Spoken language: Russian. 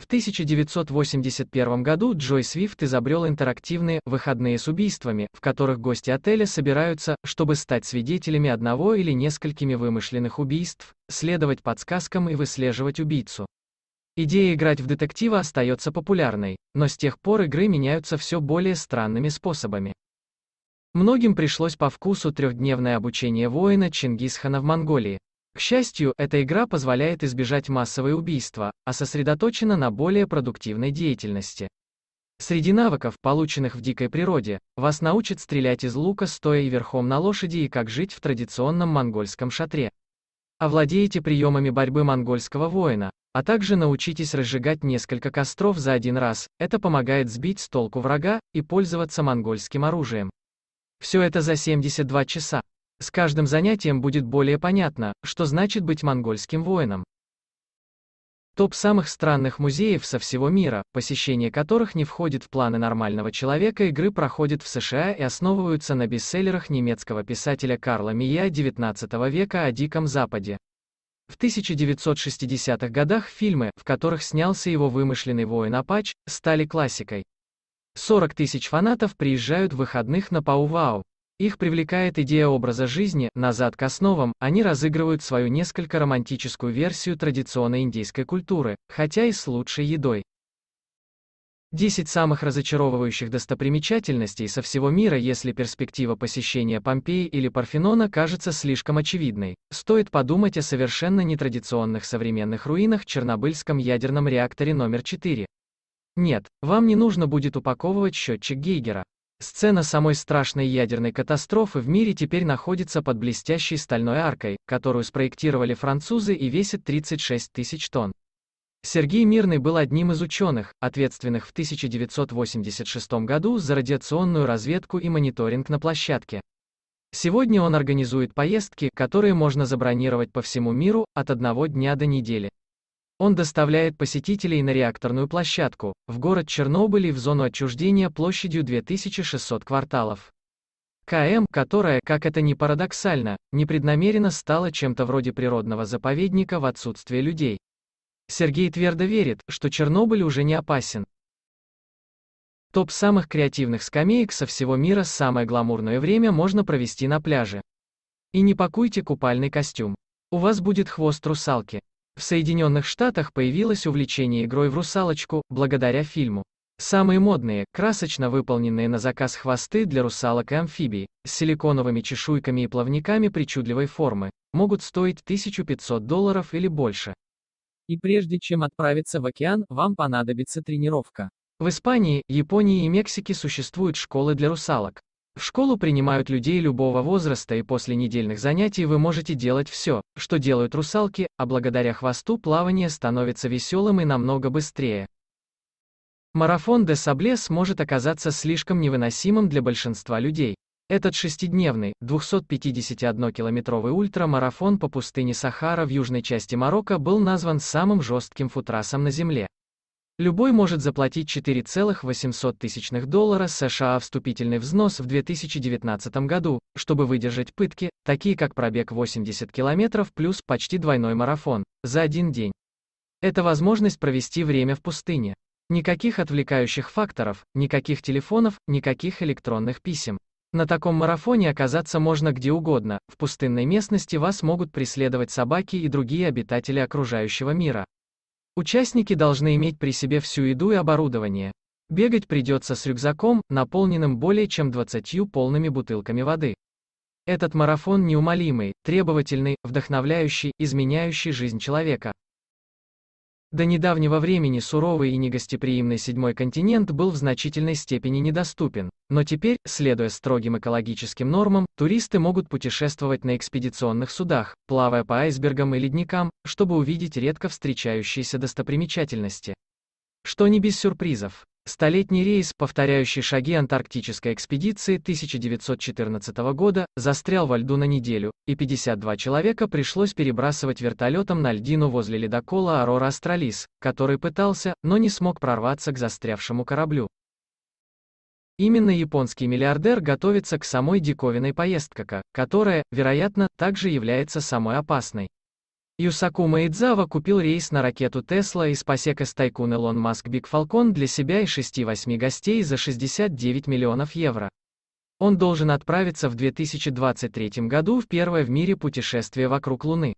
В 1981 году Джой Свифт изобрел интерактивные «выходные с убийствами», в которых гости отеля собираются, чтобы стать свидетелями одного или несколькими вымышленных убийств, следовать подсказкам и выслеживать убийцу. Идея играть в детектива остается популярной, но с тех пор игры меняются все более странными способами. Многим пришлось по вкусу трехдневное обучение воина Чингисхана в Монголии. К счастью, эта игра позволяет избежать массовые убийства, а сосредоточена на более продуктивной деятельности. Среди навыков, полученных в дикой природе, вас научат стрелять из лука стоя и верхом на лошади и как жить в традиционном монгольском шатре. Овладеете приемами борьбы монгольского воина, а также научитесь разжигать несколько костров за один раз, это помогает сбить с толку врага и пользоваться монгольским оружием. Все это за 72 часа. С каждым занятием будет более понятно, что значит быть монгольским воином. Топ самых странных музеев со всего мира, посещение которых не входит в планы нормального человека игры проходит в США и основываются на бестселлерах немецкого писателя Карла Мия XIX века о Диком Западе. В 1960-х годах фильмы, в которых снялся его вымышленный воин Апач, стали классикой. 40 тысяч фанатов приезжают в выходных на Пау-Вау, их привлекает идея образа жизни, назад к основам, они разыгрывают свою несколько романтическую версию традиционной индийской культуры, хотя и с лучшей едой. 10 самых разочаровывающих достопримечательностей со всего мира Если перспектива посещения Помпеи или Парфенона кажется слишком очевидной, стоит подумать о совершенно нетрадиционных современных руинах Чернобыльском ядерном реакторе номер 4. Нет, вам не нужно будет упаковывать счетчик Гейгера. Сцена самой страшной ядерной катастрофы в мире теперь находится под блестящей стальной аркой, которую спроектировали французы и весит 36 тысяч тонн. Сергей Мирный был одним из ученых, ответственных в 1986 году за радиационную разведку и мониторинг на площадке. Сегодня он организует поездки, которые можно забронировать по всему миру, от одного дня до недели. Он доставляет посетителей на реакторную площадку, в город Чернобыль и в зону отчуждения площадью 2600 кварталов. КМ, которая, как это ни парадоксально, непреднамеренно стала чем-то вроде природного заповедника в отсутствие людей. Сергей твердо верит, что Чернобыль уже не опасен. Топ самых креативных скамеек со всего мира самое гламурное время можно провести на пляже. И не пакуйте купальный костюм. У вас будет хвост русалки. В Соединенных Штатах появилось увлечение игрой в русалочку, благодаря фильму. Самые модные, красочно выполненные на заказ хвосты для русалок и амфибий, с силиконовыми чешуйками и плавниками причудливой формы, могут стоить 1500 долларов или больше. И прежде чем отправиться в океан, вам понадобится тренировка. В Испании, Японии и Мексике существуют школы для русалок. В школу принимают людей любого возраста и после недельных занятий вы можете делать все, что делают русалки, а благодаря хвосту плавание становится веселым и намного быстрее. Марафон де Саблес может оказаться слишком невыносимым для большинства людей. Этот шестидневный, 251-километровый ультрамарафон по пустыне Сахара в южной части Марокко был назван самым жестким футрасом на Земле. Любой может заплатить 4,8 доллара США вступительный взнос в 2019 году, чтобы выдержать пытки, такие как пробег 80 километров плюс почти двойной марафон, за один день. Это возможность провести время в пустыне. Никаких отвлекающих факторов, никаких телефонов, никаких электронных писем. На таком марафоне оказаться можно где угодно, в пустынной местности вас могут преследовать собаки и другие обитатели окружающего мира. Участники должны иметь при себе всю еду и оборудование. Бегать придется с рюкзаком, наполненным более чем 20 полными бутылками воды. Этот марафон неумолимый, требовательный, вдохновляющий, изменяющий жизнь человека. До недавнего времени суровый и негостеприимный седьмой континент был в значительной степени недоступен, но теперь, следуя строгим экологическим нормам, туристы могут путешествовать на экспедиционных судах, плавая по айсбергам и ледникам, чтобы увидеть редко встречающиеся достопримечательности. Что не без сюрпризов. Столетний рейс, повторяющий шаги антарктической экспедиции 1914 года, застрял во льду на неделю, и 52 человека пришлось перебрасывать вертолетом на льдину возле ледокола «Арора Астралис», который пытался, но не смог прорваться к застрявшему кораблю. Именно японский миллиардер готовится к самой диковинной поездке, которая, вероятно, также является самой опасной. Юсаку Маидзава купил рейс на ракету Тесла из с Тайкун Илон Маск Биг Фалкон для себя и 6-8 гостей за 69 миллионов евро. Он должен отправиться в 2023 году в первое в мире путешествие вокруг Луны.